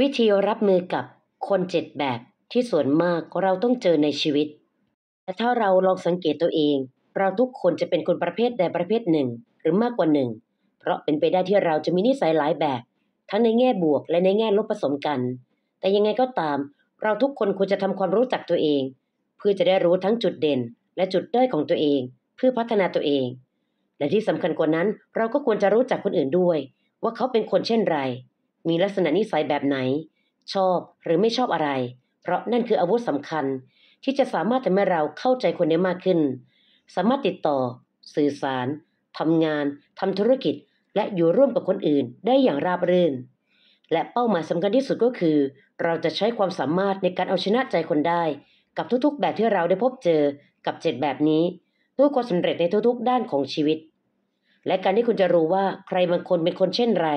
วิธีรับมือกับคนเจ็ดแบบ ที่ส่วนมากเราต้องเจอในชีวิตแต่ถ้าเราลองสังเกตตัวเอง เราทุกคนจะเป็นคนประเภทใดประเภทหนึ่งหรือมากกว่าหนึ่ง เพราะเป็นไปได้ที่เราจะมีนิสัยหลายแบบ ทั้งในแง่บวกและในแง่ลบผสมกัน แต่ยังไงก็ตาม เราทุกคนควรจะทำความรู้จักตัวเอง เพื่อจะได้รู้ทั้งจุดเด่น และจุดด้อยของตัวเอง เพื่อพัฒนาตัวเอง และที่สำคัญกว่านั้น เราก็ควรจะรู้จักคนอื่นด้วย ว่าเขาเป็นคนเช่นไรมีลักษณะนิสัยแบบไหน ชอบหรือไม่ชอบอะไร เพราะนั่นคืออาวุธสำคัญ ที่จะสามารถทำให้เราเข้าใจคนได้มากขึ้น สามารถติดต่อ สื่อสารทำงานทำธุรกิจ และอยู่ร่วมกับคนอื่นได้อย่างราบรื่น และเป้าหมายสำคัญที่สุดก็คือ เราจะใช้ความสามารถในการเอาชนะใจคนได้ กับทุกๆ แบบที่เราได้พบเจอ กับเจ็ดแบบนี้เพื่อความสำเร็จในทุกๆด้านของชีวิต และการที่คุณจะรู้ว่าใครบางคนเป็นคนเช่นไร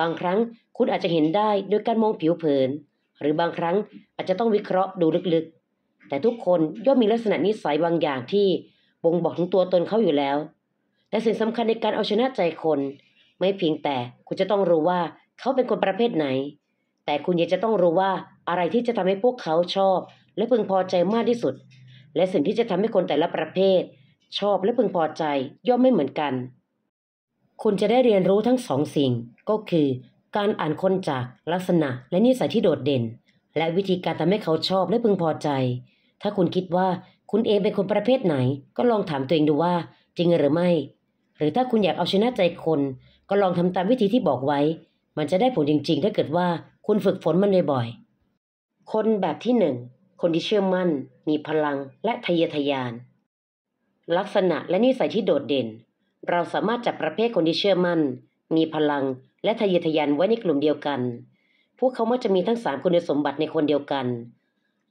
บางครั้งคุณอาจจะเห็นได้ด้วยการมองผิวเผินหรือบางครั้งอาจจะต้องวิเคราะห์ดูลึกๆ แต่ทุกคนย่อมมีลักษณะนิสัยบางอย่างที่บ่งบอกถึงตัวตนเขาอยู่แล้วแต่สิ่งสำคัญในการเอาชนะใจคน ไม่เพียงแต่คุณจะต้องรู้ว่าเขาเป็นคนประเภทไหน แต่คุณยังจะต้องรู้ว่าอะไรที่จะทำให้พวกเขาชอบ และพึงพอใจมากที่สุด และสิ่งที่จะทำให้คนแต่ละประเภท ชอบและพึงพอใจย่อมไม่เหมือนกัน คุณจะได้เรียนรู้ทั้งสองสิ่งก็คือการอ่านคนจากลักษณะและนิสัยที่โดดเด่น และวิธีการทำให้เขาชอบและพึงพอใจ ถ้าคุณคิดว่าคุณเองเป็นคนประเภทไหน ก็ลองถามตัวเองดูว่าจริงหรือไม่ หรือถ้าคุณอยากเอาชนะใจคน ก็ลองทำตามวิธีที่บอกไว้ มันจะได้ผลจริงๆถ้าเกิดว่า คุณฝึกฝนมันบ่อยๆคนแบบที่หนึ่งคนที่เชื่อมั่น มีพลังและทะเยอทะยาน ลักษณะและนิสัยที่โดดเด่น เราสามารถจับประเภทคนที่เชื่อมั่นมีพลังและทะเยอทะยานไว้ในกลุ่มเดียวกัน พวกเขามักจะมีทั้งสามคุณสมบัติในคนเดียวกัน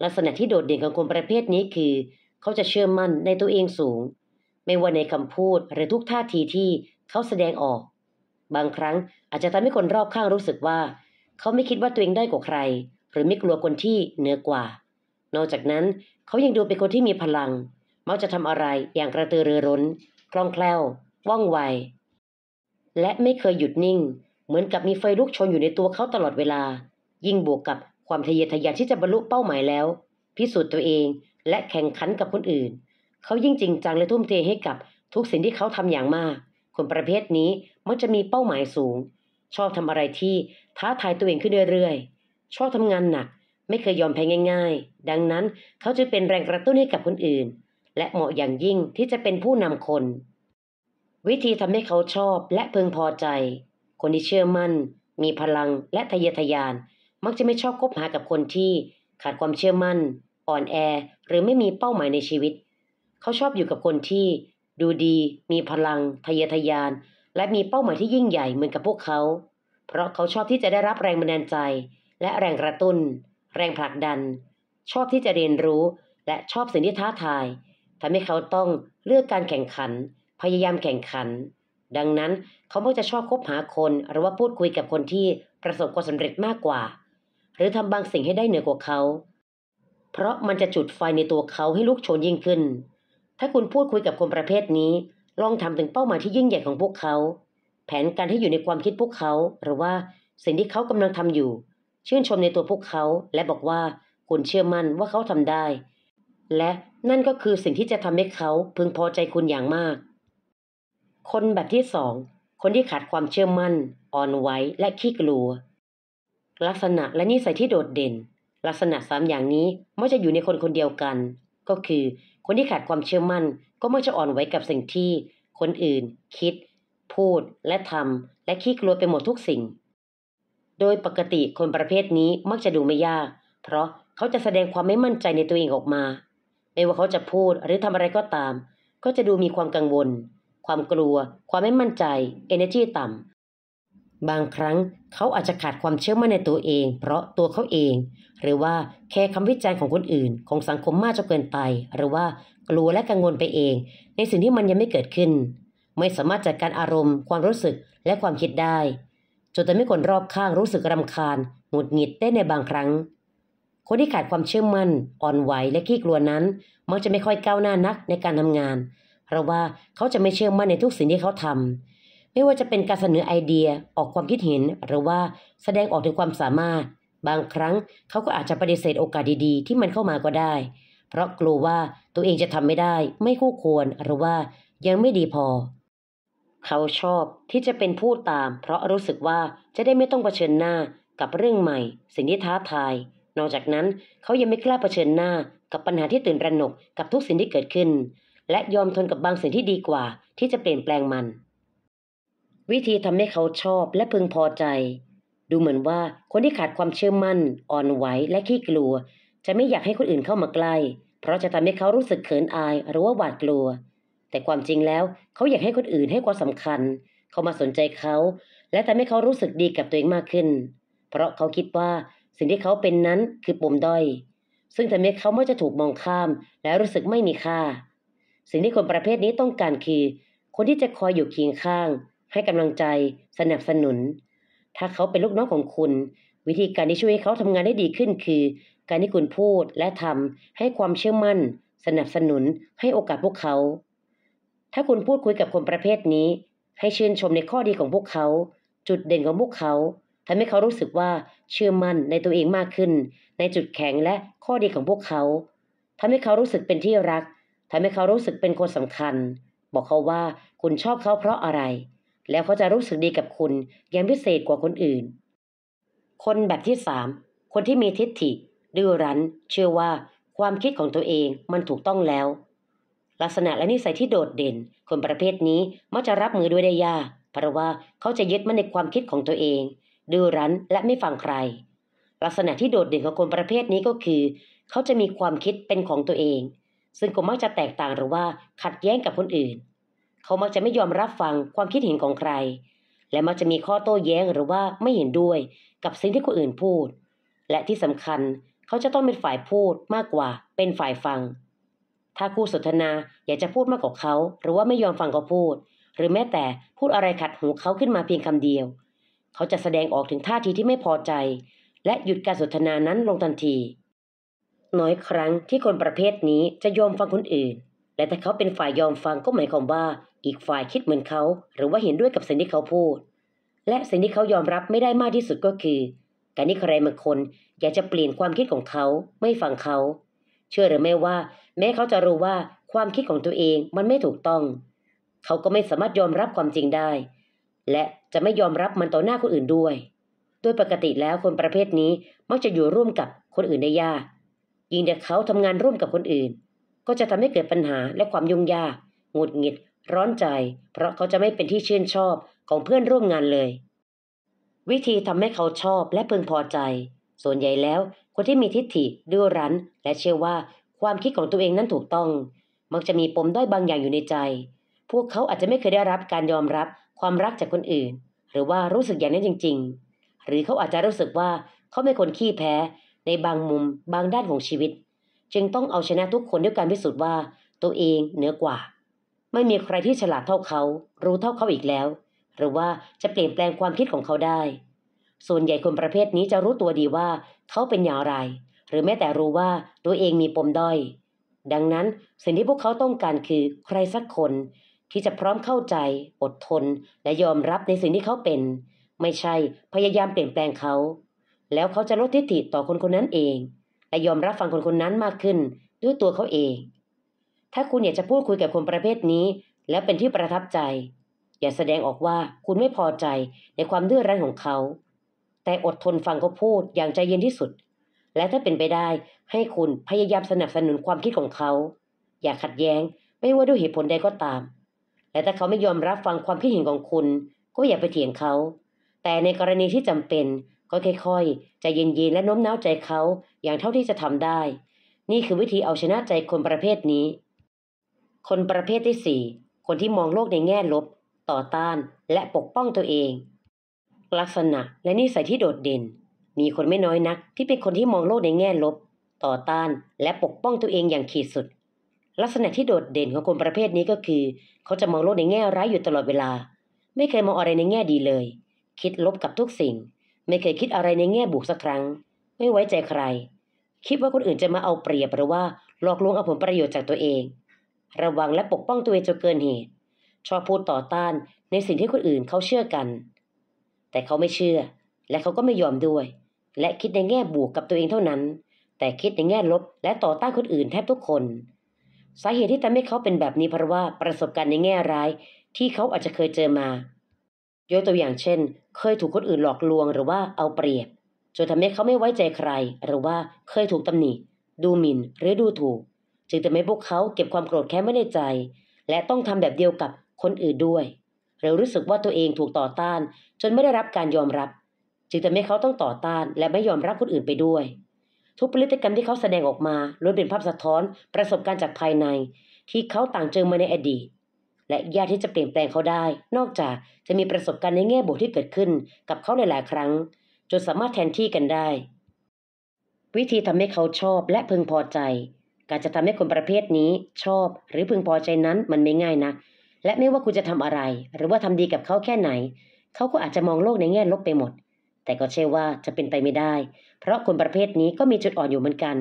ลักษณะที่โดดเด่นของคนประเภทนี้คือ เขาจะเชื่อมั่นในตัวเองสูง ไม่ว่าในคำพูดหรือทุกท่าทีที่เขาแสดงออก บางครั้งอาจจะทำให้คนรอบข้างรู้สึกว่า เขาไม่คิดว่าตัวเองได้กว่าใคร หรือไม่กลัวคนที่เหนือกว่า นอกจากนั้นเขายังดูเป็นคนที่มีพลัง เมาจะทำอะไรอย่างกระตือรือร้น คล่องแคล่ว ว่องไวและไม่เคยหยุดนิ่ง เหมือนกับมีไฟลุกชนอยู่ในตัวเขาตลอดเวลา ยิ่งบวกกับความทะเยอทะยานที่จะบรรลุเป้าหมายแล้ว พิสูจน์ตัวเองและแข่งขันกับคนอื่น เขายิ่งจริงจังและทุ่มเทให้กับทุกสิ่งที่เขาทำอย่างมาก คนประเภทนี้มักจะมีเป้าหมายสูง ชอบทำอะไรที่ท้าทายตัวเองขึ้นเรื่อยๆ ชอบทำงานหนัก ไม่เคยยอมแพ้ง่าย ๆ ดังนั้นเขาจะเป็นแรงกระตุ้นให้กับคนอื่น และเหมาะอย่างยิ่งที่จะเป็นผู้นำคนวิธีทำให้เขาชอบและพึงพอใจ คนที่เชื่อมั่น มีพลังและทะเยอทะยาน มักจะไม่ชอบคบหากับคนที่ ขาดความเชื่อมั่น อ่อนแอหรือไม่มีเป้าหมายในชีวิต เขาชอบอยู่กับคนที่ดูดีมีพลังทะเยอทะยาน และมีเป้าหมายที่ยิ่งใหญ่เหมือนกับพวกเขา เพราะเขาชอบที่จะได้รับแรงบันดาลใจและแรงกระตุ้น แรงผลักดัน ชอบที่จะเรียนรู้และชอบสิ่งที่ท้าทายทำให้เขาต้องเลือกการแข่งขันพยายามแข่งขัน ดังนั้นเขามักจะชอบคบหาคนหรือว่าพูดคุยกับคนที่ประสบความสำเร็จมากกว่า หรือทำบางสิ่งให้ได้เหนือกว่าเขา เพราะมันจะจุดไฟในตัวเขาให้ลุกโชนยิ่งขึ้น ถ้าคุณพูดคุยกับคนประเภทนี้ ลองทำถึงเป้าหมายที่ยิ่งใหญ่ของพวกเขา แผนการที่อยู่ในความคิดพวกเขา หรือว่าสิ่งที่เขากำลังทำอยู่ ชื่นชมในตัวพวกเขา และบอกว่าคุณเชื่อมั่นว่าเขาทำได้ และนั่นก็คือสิ่งที่จะทำให้เขาพึงพอใจคุณอย่างมากคนแบบที่สอง คนที่ขาดความเชื่อมั่น อ่อนไหวและขี้กลัว ลักษณะและนิสัยที่โดดเด่น ลักษณะสามอย่างนี้มักจะอยู่ในคนคนเดียวกัน ก็คือ คนที่ขาดความเชื่อมั่น ก็มักจะอ่อนไหวกับสิ่งที่ คนอื่น คิด พูด และทำ และขี้กลัวไปหมดทุกสิ่ง โดยปกติคนประเภทนี้มักจะดูไม่ยาก เพราะเขาจะแสดงความไม่มั่นใจในตัวเองออกมา ไม่ว่าเขาจะพูดหรือทำอะไรก็ตาม ก็จะดูมีความกังวลความกลัว ความไม่มั่นใจ energy ต่ำบางครั้งเขาอาจจะขาดความเชื่อมั่นในตัวเอง เพราะตัวเขาเอง หรือว่าแค่คำวิจารณ์ของคนอื่น ของสังคมมากจนเกินไป หรือว่ากลัวและกังวลไปเอง ในสิ่งที่มันยังไม่เกิดขึ้น ไม่สามารถจัดการอารมณ์ ความรู้สึกและความคิดได้ จนทำให้คนรอบข้างรู้สึกรำคาญ หงุดหงิดได้ในบางครั้ง คนที่ขาดความเชื่อมั่น อ่อนไหว และขี้กลัวนั้น มักจะไม่ค่อยก้าวหน้านักในการทำงานเพราะว่าเขาจะไม่เชื่อมั่นในทุกสิ่งที่เขาทำ ไม่ว่าจะเป็นการเสนอไอเดีย ออกความคิดเห็น หรือว่าแสดงออกถึงความสามารถ บางครั้งเขาก็อาจจะปฏิเสธโอกาสดีๆ ที่มันเข้ามาก็ได้ เพราะกลัวว่าตัวเองจะทำไม่ได้ ไม่คู่ควร หรือว่ายังไม่ดีพอ เขาชอบที่จะเป็นผู้ตาม เพราะรู้สึกว่าจะได้ไม่ต้องเผชิญหน้ากับเรื่องใหม่ สิ่งที่ท้าทาย นอกจากนั้นเขายังไม่กล้าเผชิญหน้ากับปัญหาที่ตื่นระหนกกับทุกสิ่งที่เกิดขึ้นและยอมทนกับบางสิ่งที่ดีกว่าที่จะเปลี่ยนแปลงมัน วิธีทำให้เขาชอบและพึงพอใจ ดูเหมือนว่าคนที่ขาดความเชื่อมั่น อ่อนไหวและขี้กลัว จะไม่อยากให้คนอื่นเข้ามาใกล้ เพราะจะทำให้เขารู้สึกเขินอายหรือว่าหวาดกลัว แต่ความจริงแล้วเขาอยากให้คนอื่นให้ความสำคัญ เขามาสนใจเขา และทำให้เขารู้สึกดีกับตัวเองมากขึ้น เพราะเขาคิดว่า สิ่งที่เขาเป็นนั้นคือปมด้อยซึ่งทำให้เขาไม่จะถูกมองข้ามและรู้สึกไม่มีค่าสิ่งที่คนประเภทนี้ต้องการคือ คนที่จะคอยอยู่เคียงข้างให้กำลังใจสนับสนุน ถ้าเขาเป็นลูกน้องของคุณ วิธีการที่ช่วยให้เขาทำงานได้ดีขึ้นคือ การที่คุณพูดและทำให้ความเชื่อมั่น สนับสนุน ให้โอกาสพวกเขา ถ้าคุณพูดคุยกับคนประเภทนี้ ให้ชื่นชมในข้อดีของพวกเขา จุดเด่นของพวกเขาทำให้เขารู้สึกว่าเชื่อมั่นในตัวเองมากขึ้น ในจุดแข็งและข้อดีของพวกเขาทำให้เขารู้สึกเป็นที่รักทำให้เขารู้สึกเป็นคนสำคัญ บอกเขาว่าคุณชอบเขาเพราะอะไร แล้วเขาจะรู้สึกดีกับคุณยังพิเศษกว่าคนอื่น คนแบบที่สาม คนที่มีทิฏฐิดื้อรั้น เชื่อว่า ความคิดของตัวเองมันถูกต้องแล้ว ลักษณะและนิสัยที่โดดเด่น คนประเภทนี้มักจะรับมือด้วยได้ยาก เพราะว่าเขาจะยึดมั่นในความคิดของตัวเอง ดื้อรั้นและไม่ฟังใคร ลักษณะที่โดดเด่นของคนประเภทนี้ก็คือ เขาจะมีความคิดเป็นของตัวเองซึ่งก็มักจะแตกต่างหรือว่าขัดแย้งกับคนอื่น เขามักจะไม่ยอมรับฟังความคิดเห็นของใคร และมักจะมีข้อโต้แย้งหรือว่าไม่เห็นด้วย กับสิ่งที่คนอื่นพูด และที่สำคัญเขาจะต้องเป็นฝ่ายพูดมากกว่าเป็นฝ่ายฟัง ถ้าคู่สนทนาอยากจะพูดมากกว่าเขาหรือว่าไม่ยอมฟังเขาพูด หรือแม้แต่พูดอะไรขัดหูเขาขึ้นมาเพียงคำเดียว เขาจะแสดงออกถึงท่าทีที่ไม่พอใจ และหยุดการสนทนานั้นลงทันทีน้อยครั้งที่คนประเภทนี้จะยอมฟังคนอื่น และถ้าเขาเป็นฝ่ายยอมฟังก็หมายความว่า อีกฝ่ายคิดเหมือนเขาหรือว่าเห็นด้วยกับสิ่งที่เขาพูด และสิ่งที่เขายอมรับไม่ได้มากที่สุดก็คือการที่ใครบางคน อยากจะเปลี่ยนความคิดของเขา ไม่ฟังเขา เชื่อหรือไม่ว่าแม้เขาจะรู้ว่าความคิดของตัวเองมันไม่ถูกต้อง เขาก็ไม่สามารถยอมรับความจริงได้ และจะไม่ยอมรับมันต่อหน้าคนอื่นด้วย โดยปกติแล้วคนประเภทนี้มักจะอยู่ร่วมกับคนอื่นได้ยากยิ่งเด็กเขาทำงานร่วมกับคนอื่น ก็จะทำให้เกิดปัญหาและความยุ่งยากหงุดหงิด ร้อนใจ เพราะเขาจะไม่เป็นที่ชื่นชอบของเพื่อนร่วมงานเลย วิธีทำให้เขาชอบและพึงพอใจ ส่วนใหญ่แล้วคนที่มีทิฏฐิดื้อรั้น และเชื่อว่าความคิดของตัวเองนั้นถูกต้อง มักจะมีปมด้อยบางอย่างอยู่ในใจ พวกเขาอาจจะไม่เคยได้รับการยอมรับความรักจากคนอื่น หรือว่ารู้สึกอย่างนั้นจริง ๆ หรือเขาอาจจะรู้สึกว่าเขาเป็นคนขี้แพ้ในบางมุมบางด้านของชีวิต จึงต้องเอาชนะทุกคนด้วยการพิสูจน์ว่า ตัวเองเหนือกว่า ไม่มีใครที่ฉลาดเท่าเขา รู้เท่าเขาอีกแล้ว หรือว่าจะเปลี่ยนแปลงความคิดของเขาได้ ส่วนใหญ่คนประเภทนี้จะรู้ตัวดีว่า เขาเป็นอย่างไร หรือแม้แต่รู้ว่าตัวเองมีปมด้อย ดังนั้น สิ่งที่พวกเขาต้องการคือ ใครสักคนที่จะพร้อมเข้าใจ อดทนและยอมรับในสิ่งที่เขาเป็น ไม่ใช่พยายามเปลี่ยนแปลงเขาแล้วเขาจะลดทิฏฐิต่อคนคนนั้นเองและยอมรับฟังคนคนนั้นมากขึ้นด้วยตัวเขาเอง ถ้าคุณอยากจะพูดคุยกับคนประเภทนี้ แล้วเป็นที่ประทับใจ อย่าแสดงออกว่าคุณไม่พอใจในความดื้อรั้นของเขา แต่อดทนฟังเขาพูดอย่างใจเย็นที่สุด และถ้าเป็นไปได้ให้คุณพยายามสนับสนุนความคิดของเขา อย่าขัดแย้งไม่ว่าด้วยเหตุผลใดก็ตาม และถ้าเขาไม่ยอมรับฟังความคิดเห็นของคุณ ก็อย่าไปเถียงเขา แต่ในกรณีที่จำเป็นก็ค่อยๆใจเย็นๆและโน้มน้าวใจเขา อย่างเท่าที่จะทำได้ นี่คือวิธีเอาชนะใจคนประเภทนี้ คนประเภทที่สี่ คนที่มองโลกในแง่ลบ ต่อต้านและปกป้องตัวเอง ลักษณะและนิสัยที่โดดเด่น มีคนไม่น้อยนัก ที่เป็นคนที่มองโลกในแง่ลบ ต่อต้านและปกป้องตัวเองอย่างขีดสุด ลักษณะที่โดดเด่นของคนประเภทนี้ก็คือ เขาจะมองโลกในแง่ร้ายอยู่ตลอดเวลา ไม่เคยมองอะไรในแง่ดีเลย คิดลบกับทุกสิ่งไม่เคยคิดอะไรในแง่บวกสักครั้ง ไม่ไว้ใจใคร คิดว่าคนอื่นจะมาเอาเปรียบหรือว่าหลอกลวงเอาผลประโยชน์จากตัวเอง ระวังและปกป้องตัวเองจนเกินเหตุ ชอบพูดต่อต้านในสิ่งที่คนอื่นเขาเชื่อกัน แต่เขาไม่เชื่อ และเขาก็ไม่ยอมด้วย และคิดในแง่บวกกับตัวเองเท่านั้น แต่คิดในแง่ลบและต่อต้านคนอื่นแทบทุกคน สาเหตุที่ทำให้เขาเป็นแบบนี้เพราะว่าประสบการณ์ในแง่ร้าย ที่เขาอาจจะเคยเจอมายกตัวอย่างเช่น เคยถูกคนอื่นหลอกลวง หรือว่าเอาเปรียบจนทำให้เขาไม่ไว้ใจใคร หรือว่าเคยถูกตำหนิ ดูหมิ่นหรือดูถูก จึงทำให้พวกเขาเก็บความโกรธแค้นไว้ในใจ และต้องทำแบบเดียวกับคนอื่นด้วย หรือรู้สึกว่าตัวเองถูกต่อต้าน จนไม่ได้รับการยอมรับ จึงทำให้เขาต้องต่อต้าน และไม่ยอมรับคนอื่นไปด้วย ทุกพฤติกรรมที่เขาแสดงออกมาล้วนเป็นภาพสะท้อน ประสบการณ์จากภายใน ที่เขาต่างเจอมาในอดีตและยากที่จะเปลี่ยนแปลงเขาได้ นอกจากจะมีประสบการณ์ในแง่บวกที่เกิดขึ้นกับเขาในหลายครั้ง จนสามารถแทนที่กันได้ วิธีทำให้เขาชอบและพึงพอใจ การจะทำให้คนประเภทนี้ชอบ หรือพึงพอใจนั้นมันไม่ง่ายนะ และไม่ว่าคุณจะทำอะไร หรือว่าทำดีกับเขาแค่ไหน เขาก็อาจจะมองโลกในแง่ลบไปหมด แต่ก็เชื่อว่าจะเป็นไปไม่ได้ เพราะคนประเภทนี้ก็มีจุดอ่อนอยู่เหมือนกัน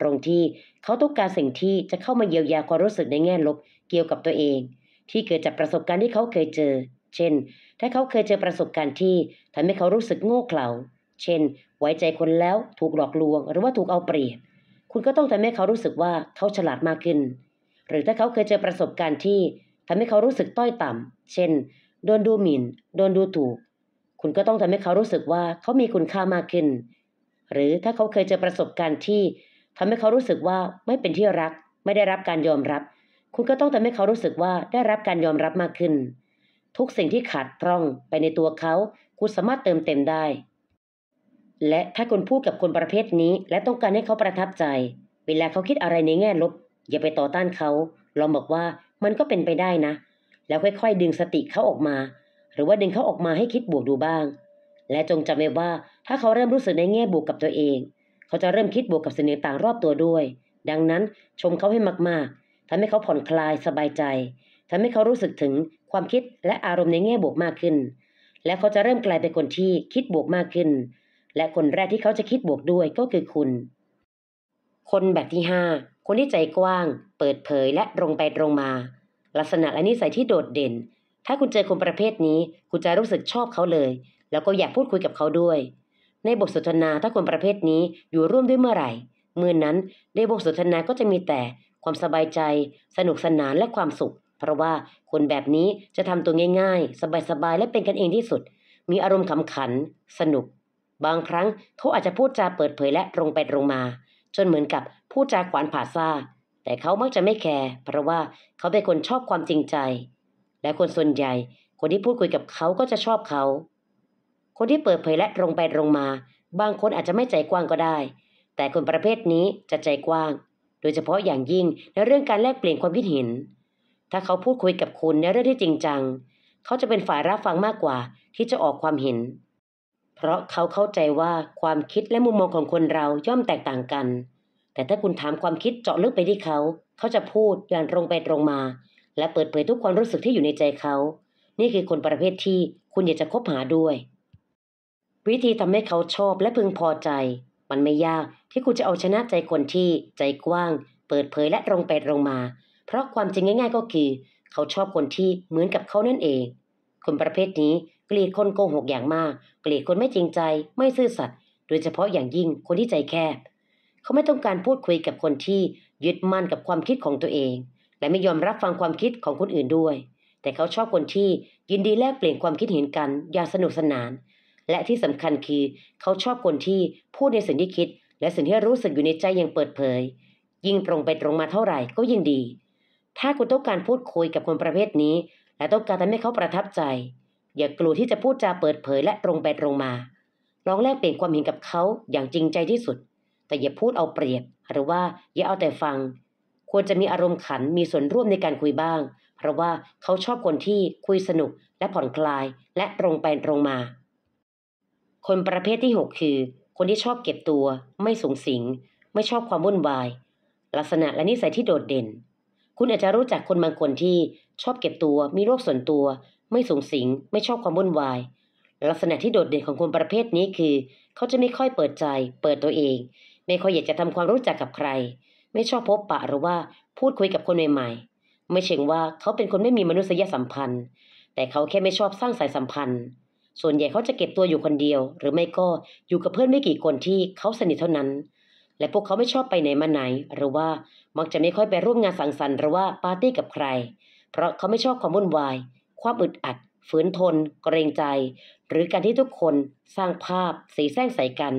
ตรงที่เขาต้องการสิ่งที่จะเข้ามาเยียวยาความรู้สึกในแง่ลบเกี่ยวกับตัวเองที่เกิดจากประสบการณ์ที่เขาเคยเจอ เช่น ถ้าเขาเคยเจอประสบการณ์ที่ทำให้เขารู้สึกโง่เขลา เช่น ไว้ใจคนแล้วถูกหลอกลวง หรือว่าถูกเอาเปรียบ คุณก็ต้องทำให้เขารู้สึกว่าเขาฉลาดมากขึ้น หรือถ้าเขาเคยเจอประสบการณ์ที่ ทำให้เขารู้สึกต้อยต่ำ เช่น โดนดูหมิน่น โดนดูถูก คุณก็ต้องทำให้เขารู้สึกว่าเขามีคุณค่ามากขึ้น หรือถ้าเขาเคยเจอประสบการณ์ที่ ทำให้เขารู้สึกว่าไม่เป็นที่รัก ไม่ได้รับการยอมรับคุณก็ต้องทำให้เขารู้สึกว่าได้รับการยอมรับมากขึ้น ทุกสิ่งที่ขาดพร่องไปในตัวเขาคุณสามารถเติมเต็มได้ และถ้าคุณพูดกับคนประเภทนี้ และต้องการให้เขาประทับใจ เวลาเขาคิดอะไรในแง่ลบอย่าไปต่อต้านเขาลองบอกว่ามันก็เป็นไปได้นะแล้วค่อยๆดึงสติเขาออกมา หรือว่าดึงเขาออกมาให้คิดบวกดูบ้าง และจงจำไว้ว่าถ้าเขาเริ่มรู้สึกในแง่บวกกับตัวเอง เขาจะเริ่มคิดบวกกับสิ่งต่างๆรอบตัวด้วย ดังนั้นชมเขาให้มากทำให้เขาผ่อนคลายสบายใจ ทำให้เขารู้สึกถึงความคิดและอารมณ์ในแง่บวกมากขึ้น และเขาจะเริ่มกลายเป็นคนที่คิดบวกมากขึ้น และคนแรกที่เขาจะคิดบวกด้วยก็คือคุณ คนแบบที่ 5 คนที่ใจกว้าง เปิดเผยและตรงไปตรงมา ลักษณะและนิสัยที่โดดเด่น ถ้าคุณเจอคนประเภทนี้ คุณจะรู้สึกชอบเขาเลย แล้วก็อยากพูดคุยกับเขาด้วย ในบทสนทนาถ้าคนประเภทนี้อยู่ร่วมด้วยเมื่อไหร่เมื่อนนั้นในบทสนทนาก็จะมีแต่ความสบายใจ สนุกสนานและความสุข เพราะว่าคนแบบนี้จะทำตัวง่ายๆ สบาย ๆ และเป็นกันเองที่สุด มีอารมณ์ขำขัน สนุก บางครั้งเขาอาจจะพูดจาเปิดเผยและตรงไปตรงมา จนเหมือนกับพูดจาขวานผ่าซ่า แต่เขามักจะไม่แคร์ เพราะว่าเขาเป็นคนชอบความจริงใจ และคนส่วนใหญ่ คนที่พูดคุยกับเขาก็จะชอบเขา คนที่เปิดเผยและตรงไปตรงมา บางคนอาจจะไม่ใจกว้างก็ได้ แต่คนประเภทนี้จะใจกว้างโดยเฉพาะอย่างยิ่งในเรื่องการแลกเปลี่ยนความคิดเห็น ถ้าเขาพูดคุยกับคุณในเรื่องที่จริงจัง เขาจะเป็นฝ่ายรับฟังมากกว่า ที่จะออกความเห็น เพราะเขาเข้าใจว่าความคิดและมุมมองของคนเราย่อมแตกต่างกัน แต่ถ้าคุณถามความคิดเจาะลึกไปที่เขา เขาจะพูดอย่างตรงไปตรงมา และเปิดเผยทุกความรู้สึกที่อยู่ในใจเขา นี่คือคนประเภทที่ คุณอยากจะคบหาด้วย วิธีทำให้เขาชอบและพึงพอใจมันไม่ยากที่คุณจะเอาชนะใจคนที่ใจกว้าง เปิดเผยและตรงไปตรงมา เพราะความจริงง่ายๆก็คือ เขาชอบคนที่เหมือนกับเขานั่นเองคนประเภทนี้เกลียดคนโกหก อย่างมากเกลียดคนไม่จริงใจไม่ซื่อสัตย์โดยเฉพาะอย่างยิ่งคนที่ใจแคบ เขาไม่ต้องการพูดคุยกับคนที่ยึดมั่นกับความคิดของตัวเอง และไม่ยอมรับฟังความคิดของคนอื่นด้วย แต่เขาชอบคนที่ยินดีแลกเปลี่ยนความคิดเห็นกันอย่างสนุกสนานและที่สำคัญคือเขาชอบคนที่พูดในสิ่งที่คิดและสิ่งที่รู้สึกอยู่ในใจอย่างเปิดเผย ยิ่งตรงไปตรงมาเท่าไหร่ก็ยิ่งดี ถ้าคุณต้องการพูดคุยกับคนประเภทนี้ และต้องการทำให้เขาประทับใจ อย่ากลัวที่จะพูดจาเปิดเผย และตรงไปตรงมา ลองแลกเปลี่ยนความเห็นกับเขาอย่างจริงใจที่สุด แต่อย่าพูดเอาเปรียบ หรือว่า อย่าเอาแต่ฟัง ควรจะมีอารมณ์ขันมีส่วนร่วมในการคุยบ้าง เพราะว่าเขาชอบคนที่คุยสนุกและผ่อนคลาย และตรงไปตรงมาคนประเภทที่ 6 คือคนที่ชอบเก็บตัว ไม่สูงสิง ไม่ชอบความวุ่นวาย ลักษณะและนิสัยที่โดดเด่น คุณอาจจะรู้จักคนบางคนที่ชอบเก็บตัว มีโรคส่วนตัว ไม่สูงสิง ไม่ชอบความวุ่นวาย ลักษณะที่โดดเด่นของคนประเภทนี้คือ เขาจะไม่ค่อยเปิดใจ เปิดตัวเองไม่ค่อยอยากจะทำความรู้จักกับใคร ไม่ชอบพบปะหรือว่าพูดคุยกับคนใหม่ๆไม่เชิงว่าเขาเป็นคนไม่มีมนุษยสัมพันธ์ แต่เขาแค่ไม่ชอบสร้างสายสัมพันธ์ส่วนใหญ่เขาจะเก็บตัวอยู่คนเดียว หรือไม่ก็อยู่กับเพื่อนไม่กี่คนที่เขาสนิทเท่านั้น และพวกเขาไม่ชอบไปไหนมาไหน หรือว่ามักจะไม่ค่อยไปร่วมงานสังสรรค์หรือว่าปาร์ตี้กับใคร เพราะเขาไม่ชอบความวุ่นวายความอึดอัด ฝืนทนเกรงใจ หรือการที่ทุกคนสร้างภาพ สีแซงใส่กัน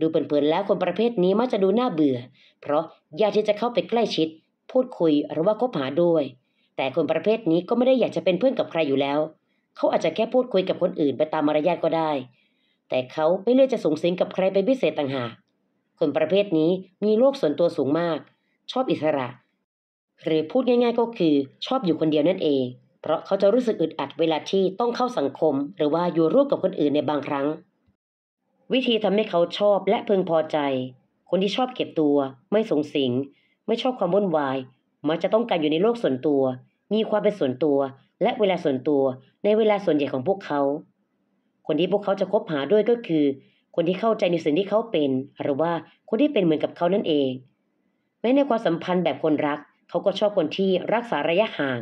ดูเปอนๆแล้วคนประเภทนี้มักจะดูน่าเบื่อ เพราะอยากที่จะเข้าไปใกล้ชิด พูดคุยหรือว่าคบหาด้วย แต่คนประเภทนี้ก็ไม่ได้อยากจะเป็นเพื่อนกับใครอยู่แล้วเขาอาจจะแค่พูดคุยกับคนอื่นไปตามมารยาทก็ได้ แต่เขาไม่เลือกจะส่งสิงกับใครไปพิเศษต่างหาก คนประเภทนี้มีโลกส่วนตัวสูงมาก ชอบอิสระ หรือพูดง่ายๆ ก็คือชอบอยู่คนเดียวนั่นเอง เพราะเขาจะรู้สึกอึดอัดเวลาที่ต้องเข้าสังคม หรือว่าอยู่ร่วมกับคนอื่นในบางครั้ง วิธีทำให้เขาชอบและพึงพอใจ คนที่ชอบเก็บตัว ไม่สงสิงไม่ชอบความวุ่นวายมักจะต้องการอยู่ในโลกส่วนตัว มีความเป็นส่วนตัวและเวลาส่วนตัวในเวลาส่วนใหญ่ของพวกเขา คนที่พวกเขาจะคบหาด้วยก็คือ คนที่เข้าใจในสิ่งที่เขาเป็น หรือว่าคนที่เป็นเหมือนกับเขานั่นเองแม้ในความสัมพันธ์แบบคนรักเขาก็ชอบคนที่รักษาระยะห่าง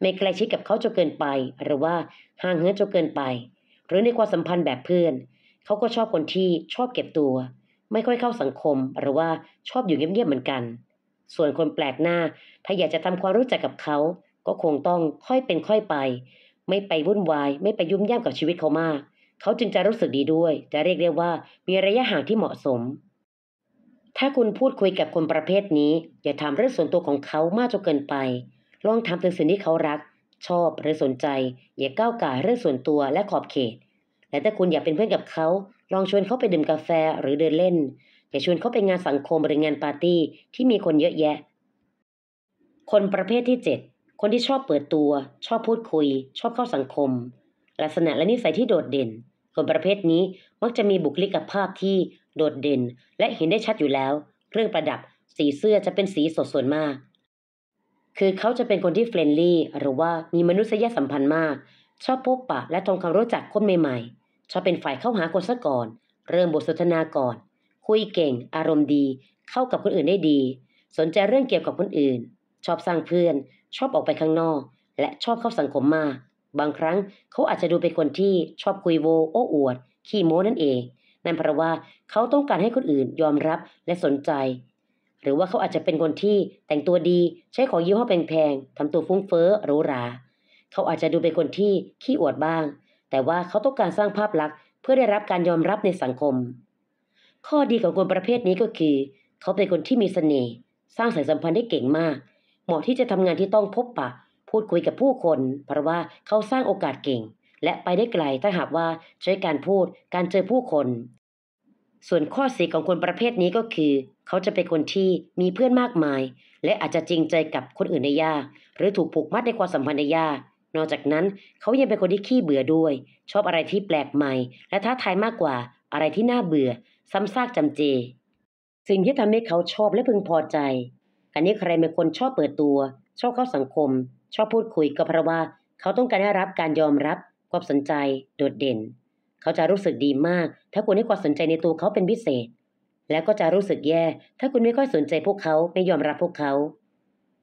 ไม่ใกล้ชิดกับเขาจนเกินไป หรือว่าห่างเหินจนเกินไป หรือในความสัมพันธ์แบบเพื่อนเขาก็ชอบคนที่ชอบเก็บตัว ไม่ค่อยเข้าสังคม หรือว่าชอบอยู่เงียบๆเหมือนกัน ส่วนคนแปลกหน้าถ้าอยากจะทำความรู้จักกับเขาก็คงต้องค่อยเป็นค่อยไป ไม่ไปวุ่นวายไม่ไปยุ่มย่ามกับชีวิตเขามาก เขาจึงจะรู้สึกดีด้วย จะเรียกเรียกว่ามีระยะห่างที่เหมาะสม ถ้าคุณพูดคุยกับคนประเภทนี้ อย่าถามเรื่องส่วนตัวของเขามากจนเกินไป ลองถามถึงสิ่งที่เขารัก ชอบ หรือสนใจ อย่าก้าวก่ายเรื่องส่วนตัวและขอบเขต และถ้าคุณอยากเป็นเพื่อนกับเขา ลองชวนเขาไปดื่มกาแฟหรือเดินเล่นอย่าชวนเขาไปงานสังคมหรืองานปาร์ตี้ ที่มีคนเยอะแยะ คนประเภทที่7คนที่ชอบเปิดตัว ชอบพูดคุย ชอบเข้าสังคม ลักษณะและนิสัยที่โดดเด่น คนประเภทนี้มักจะมีบุคลิกภาพที่โดดเด่นและเห็นได้ชัดอยู่แล้ว เครื่องประดับ สีเสื้อจะเป็นสีสดส่วนมาก คือเขาจะเป็นคนที่เฟรนลี่หรือว่ามีมนุษยสัมพันธ์มาก ชอบพบปะและทำความรู้จักคนใหม่ ๆ ชอบเป็นฝ่ายเข้าหาคนซะก่อน เริ่มบทสนทนาก่อน คุยเก่ง อารมณ์ดี เข้ากับคนอื่นได้ดี สนใจเรื่องเกี่ยวกับคนอื่น ชอบสร้างเพื่อนชอบออกไปข้างนอก และชอบเข้าสังคมมาก บางครั้งเขาอาจจะดูเป็นคนที่ชอบคุยโวโอ้อวด ขี้โม้นั่นเอง นั่นเพราะว่าเขาต้องการให้คนอื่นยอมรับและสนใจ หรือว่าเขาอาจจะเป็นคนที่แต่งตัวดีใช้ของยี่ห้อแพงๆทำตัวฟุ้งเฟ้อหรูหราเขาอาจจะดูเป็นคนที่ขี้อวดบ้าง แต่ว่าเขาต้องการสร้างภาพลักษณ์เพื่อได้รับการยอมรับในสังคม ข้อดีของคนประเภทนี้ก็คือเขาเป็นคนที่มีเสน่ห์สร้างสายสัมพันธ์ได้เก่งมากเหมาะที่จะทำงานที่ต้องพบปะ พูดคุยกับผู้คนเพราะว่าเขาสร้างโอกาสเก่ง และไปได้ไกลถ้าหากว่าใช้การพูดการเจอผู้คน ส่วนข้อเสียของคนประเภทนี้ก็คือ เขาจะเป็นคนที่มีเพื่อนมากมาย และอาจจะจริงใจกับคนอื่นในยาก หรือถูกผูกมัดในความสัมพันธ์ในยากนอกจากนั้นเขายังเป็นคนที่ขี้เบื่อด้วย ชอบอะไรที่แปลกใหม่ และท้าทายมากกว่าอะไรที่น่าเบื่อ ซ้ำซากจำเจ สิ่งที่ทำให้เขาชอบและพึงพอใจอันนี้ใครเป็นคนชอบเปิดตัว ชอบเข้าสังคม ชอบพูดคุยก็เพราะว่าเขาต้องการได้รับการยอมรับความสนใจ โดดเด่น เขาจะรู้สึกดีมากถ้าคุณให้ความสนใจในตัวเขาเป็นพิเศษ และก็จะรู้สึกแย่ ถ้าคุณไม่ค่อยสนใจพวกเขาไม่ยอมรับพวกเขา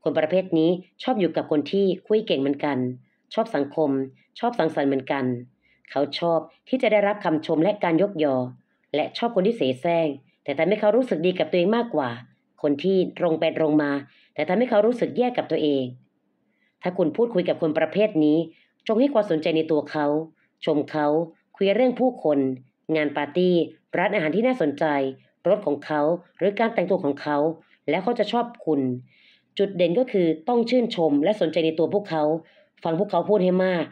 คนประเภทนี้ชอบอยู่กับคนที่คุยเก่งเหมือนกัน ชอบสังคม ชอบสังสรรค์เหมือนกัน เขาชอบที่จะได้รับคำชมและการยกยอ และชอบคนที่เสแสร้งแต่ทำให้เขารู้สึกดีกับตัวเองมากกว่าคนที่ตรงไปตรงมา แต่ทำให้เขารู้สึกแย่กับตัวเอง ถ้าคุณพูดคุยกับคนประเภทนี้ จงให้ความสนใจในตัวเขา ชมเขา คุยเรื่องผู้คน งานปาร์ตี้ร้านอาหารที่น่าสนใจ รถของเขาหรือการแต่งตัวของเขา แล้วเขาจะชอบคุณ จุดเด่นก็คือต้องชื่นชมและสนใจในตัวพวกเขา ฟังพวกเขาพูดให้มาก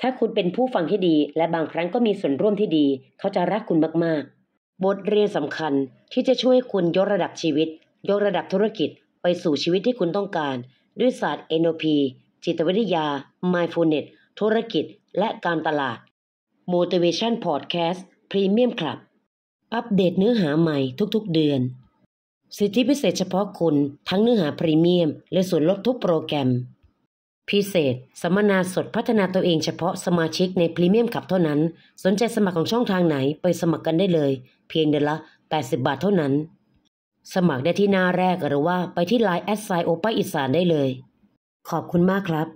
ถ้าคุณเป็นผู้ฟังที่ดีและบางครั้งก็มีส่วนร่วมที่ดี เขาจะรักคุณมากๆ บทเรียนสำคัญที่จะช่วยคุณยกระดับชีวิตยกระดับธุรกิจไปสู่ชีวิตที่คุณต้องการ ด้วยศาสตร์ NLP จิตวิทยา Mindfulness ธุรกิจ และการตลาด Motivation Podcast Premium Club อัปเดตเนื้อหาใหม่ทุกๆเดือน สิทธิพิเศษเฉพาะคุณ ทั้งเนื้อหาพรีเมียม และส่วนลดทุกโปรแกรม พิเศษสัมมนาสดพัฒนาตัวเองเฉพาะสมาชิกในพรีเมียมขับเท่านั้น สนใจสมัครของช่องทางไหนไปสมัครกันได้เลย เพียงเดือนละ80บาทเท่านั้นสมัครได้ที่หน้าแรก หรือว่า ไปที่ไลน์แอดไซโอป้าอิสานได้เลย ขอบคุณมากครับ